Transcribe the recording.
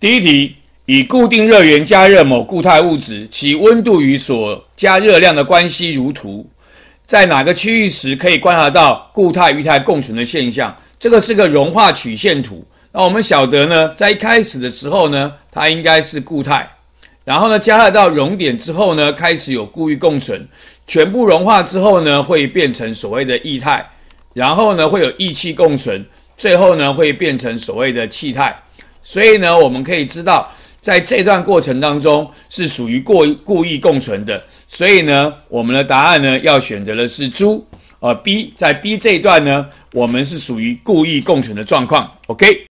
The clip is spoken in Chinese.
第一题，以固定热源加热某固态物质，其温度与所加热量的关系如图。在哪个区域时可以观察到固态、液态共存的现象？这个是个融化曲线图。那我们晓得呢，在一开始的时候呢，它应该是固态。然后呢，加热到熔点之后呢，开始有固液共存。全部融化之后呢，会变成所谓的液态。然后呢，会有液气共存。最后呢，会变成所谓的气态。所以呢，我们可以知道，在这段过程当中是属于过故意共存的。所以呢，我们的答案呢要选择的是猪，呃，B，在 B 这一段呢，我们是属于故意共存的状况，OK。